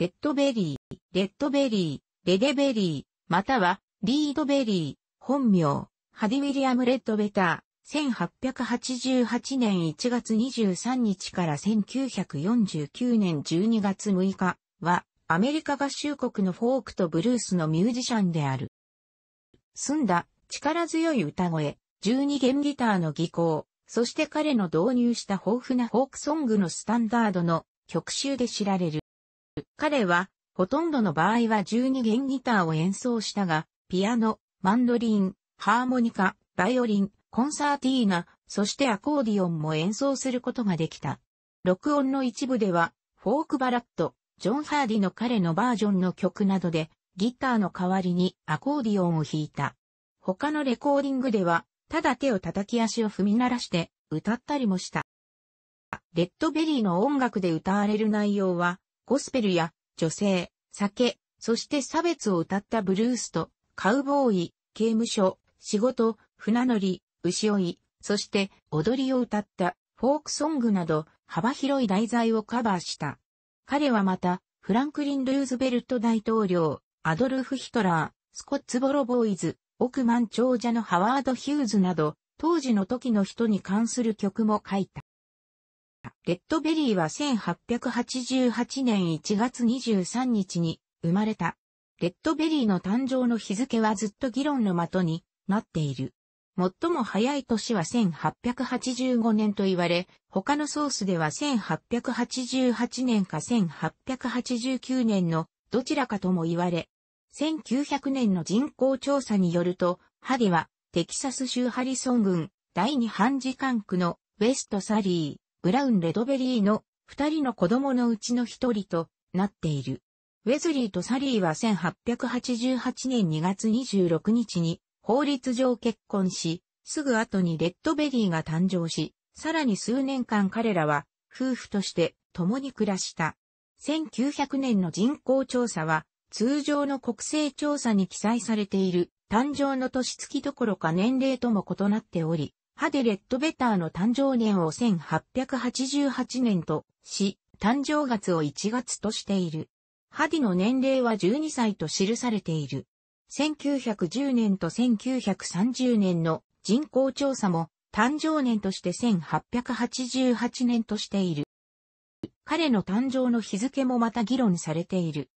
レッドベリー、レッドベリー、レデベリー、または、リードベリー、本名、ハディ・ウィリアム・レッドベター、1888年1月23日から1949年12月6日は、アメリカ合衆国のフォークとブルースのミュージシャンである。澄んだ、力強い歌声、12弦ギターの技巧、そして彼の導入した豊富なフォークソングのスタンダードの曲集で知られる。彼は、ほとんどの場合は12弦ギターを演奏したが、ピアノ、マンドリン、ハーモニカ、バイオリン、コンサーティーナ、そしてアコーディオンも演奏することができた。録音の一部では、フォークバラッド、ジョン・ハーディの彼のバージョンの曲などで、ギターの代わりにアコーディオンを弾いた。他のレコーディングでは、ただ手を叩き足を踏み鳴らして歌ったりもした。レッドベリーの音楽で歌われる内容は、ゴスペルや女性、酒、そして差別を歌ったブルースと、カウボーイ、刑務所、仕事、船乗り、牛追い、そして踊りを歌ったフォークソングなど幅広い題材をカバーした。彼はまた、フランクリン・ルーズベルト大統領、アドルフ・ヒトラー、スコッツ・ボロボーイズ、億万長者のハワード・ヒューズなど、当時の時の人に関する曲も書いた。レッドベリーは1888年1月23日に生まれた。レッドベリーの誕生の日付はずっと議論の的になっている。最も早い年は1885年と言われ、他のソースでは1888年か1889年のどちらかとも言われ、1900年の人口調査によると、ハリはテキサス州ハリソン郡第2半時間区のウェストサリー。ブラウン・レドベリーの二人の子供のうちの一人となっている。ウェズリーとサリーは1888年2月26日に法律上結婚し、すぐ後にレッドベリーが誕生し、さらに数年間彼らは夫婦として共に暮らした。1900年の人口調査は通常の国勢調査に記載されている誕生の年月どころか年齢とも異なっており、ハデレッドベターの誕生年を1888年とし、誕生月を1月としている。ハディの年齢は12歳と記されている。1910年と1930年の人口調査も誕生年として1888年としている。彼の誕生の日付もまた議論されている。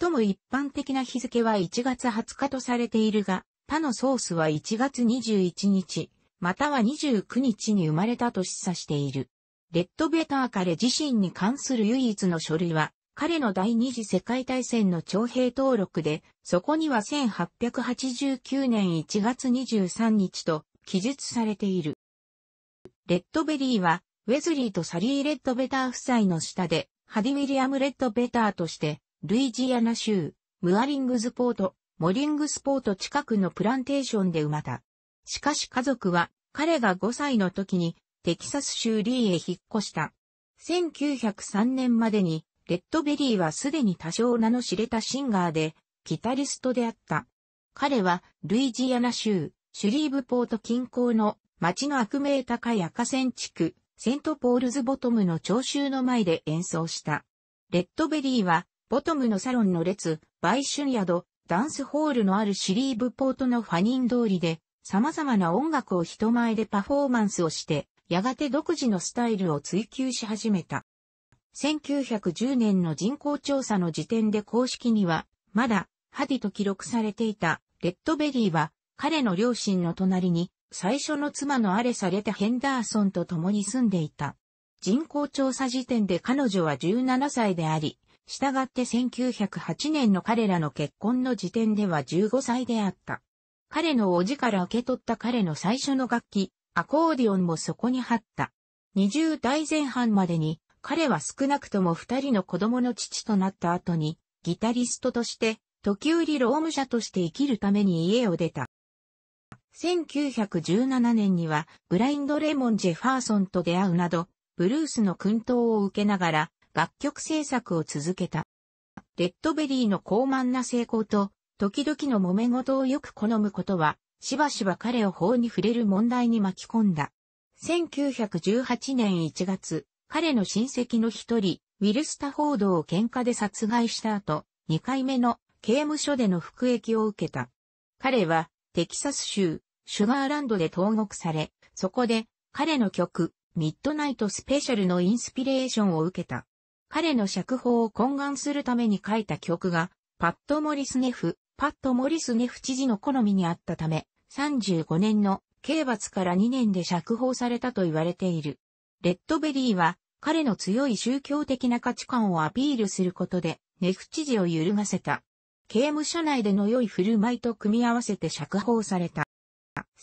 最も一般的な日付は1月20日とされているが、他のソースは1月21日、または29日に生まれたと示唆している。レッドベター彼自身に関する唯一の書類は、彼の第二次世界大戦の徴兵登録で、そこには1889年1月23日と記述されている。レッドベリーは、ウェズリーとサリー・レッドベター夫妻の下で、ハディ・ウィリアム・レッドベターとして、ルイジアナ州、ムアリングズポート、モリングスポート近くのプランテーションで生まれた。しかし家族は彼が5歳の時にテキサス州リーへ引っ越した。1903年までにレッドベリーはすでに多少名の知れたシンガーでギタリストであった。彼はルイジアナ州シュリーブポート近郊の町の悪名高い赤線地区セントポールズボトムの聴衆の前で演奏した。レッドベリーはボトムのサロンの列、売春宿、ダンスホールのあるシュリーブポートのファニン通りで様々な音楽を人前でパフォーマンスをして、やがて独自のスタイルを追求し始めた。1910年の人口調査の時点で公式には、まだ、ハディと記録されていた、レッドベリーは、彼の両親の隣に、最初の妻のアレされたヘンダーソンと共に住んでいた。人口調査時点で彼女は17歳であり、従って1908年の彼らの結婚の時点では15歳であった。彼の叔父から受け取った彼の最初の楽器、アコーディオンもそこに貼った。20代前半までに、彼は少なくとも二人の子供の父となった後に、ギタリストとして、時売労務者として生きるために家を出た。1917年には、ブラインド・レモン・ジェファーソンと出会うなど、ブルースの訓陶を受けながら、楽曲制作を続けた。レッドベリーの高慢な成功と、時々の揉め事をよく好むことは、しばしば彼を法に触れる問題に巻き込んだ。1918年1月、彼の親戚の一人、ウィルスタフォードを喧嘩で殺害した後、2回目の刑務所での服役を受けた。彼は、テキサス州、シュガーランドで投獄され、そこで、彼の曲、ミッドナイトスペシャルのインスピレーションを受けた。彼の釈放を懇願するために書いた曲が、パット・モリスネフ、パット・モリスネフ知事の好みにあったため、35年の刑罰から2年で釈放されたと言われている。レッドベリーは彼の強い宗教的な価値観をアピールすることで、ネフ知事を揺るがせた。刑務所内での良い振る舞いと組み合わせて釈放された。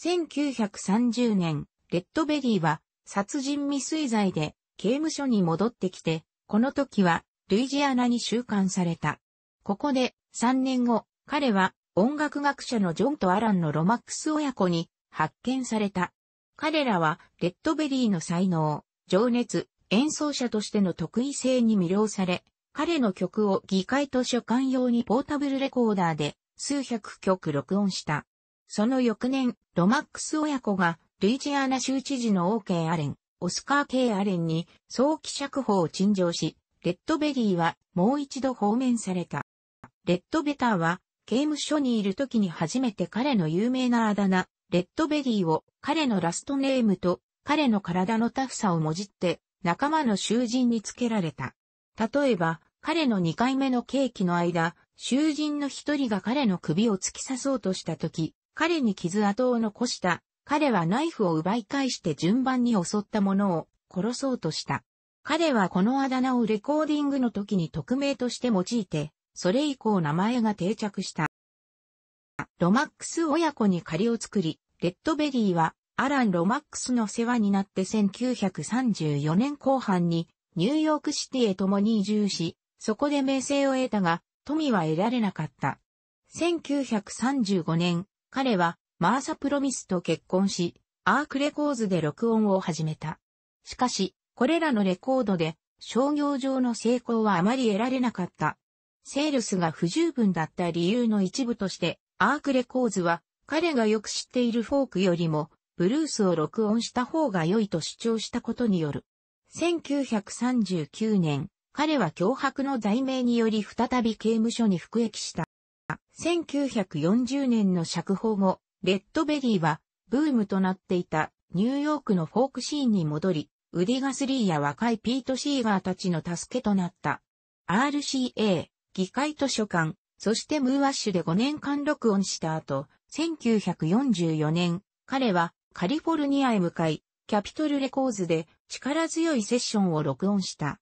1930年、レッドベリーは殺人未遂罪で刑務所に戻ってきて、この時はルイジアナに収監された。ここで3年後、彼は音楽学者のジョンとアランのロマックス親子に発見された。彼らはレッドベリーの才能、情熱、演奏者としての得意性に魅了され、彼の曲を議会図書館用にポータブルレコーダーで数百曲録音した。その翌年、ロマックス親子がルイジアナ州知事のオーケー・アレン、オスカー・ケイ・アレンに早期釈放を陳情し、レッドベリーはもう一度放免された。レッドベターは刑務所にいる時に初めて彼の有名なあだ名、レッドベリーを彼のラストネームと彼の体のタフさをもじって仲間の囚人につけられた。例えば、彼の2回目の刑期の間、囚人の一人が彼の首を突き刺そうとした時、彼に傷跡を残した。彼はナイフを奪い返して順番に襲った者を殺そうとした。彼はこのあだ名をレコーディングの時に匿名として用いて、それ以降名前が定着した。ロマックス親子に借りを作り、レッドベリーはアラン・ロマックスの世話になって1934年後半にニューヨークシティへ共に移住し、そこで名声を得たが、富は得られなかった。1935年、彼はマーサ・プロミスと結婚し、アークレコーズで録音を始めた。しかし、これらのレコードで商業上の成功はあまり得られなかった。セールスが不十分だった理由の一部として、アークレコーズは、彼がよく知っているフォークよりも、ブルースを録音した方が良いと主張したことによる。1939年、彼は脅迫の罪名により再び刑務所に服役した。1940年の釈放後、レッドベリーは、ブームとなっていたニューヨークのフォークシーンに戻り、ウディガスリーや若いピート・シーガーたちの助けとなった。RCA、議会図書館、そしてムーアッシュで5年間録音した後、1944年、彼はカリフォルニアへ向かい、キャピトルレコーズで力強いセッションを録音した。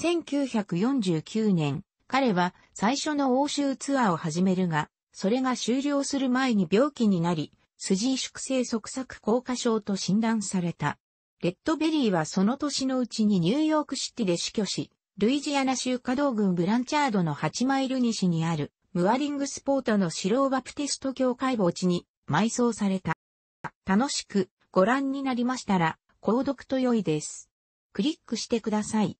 1949年、彼は最初の欧州ツアーを始めるが、それが終了する前に病気になり、筋萎縮性側索硬化症と診断された。レッドベリーはその年のうちにニューヨークシティで死去し、ルイジアナ州稼働郡ブランチャードの8マイル西にある、ムアリングスポートの白バプテスト教会墓地に埋葬された。楽しくご覧になりましたら、購読と良いです。クリックしてください。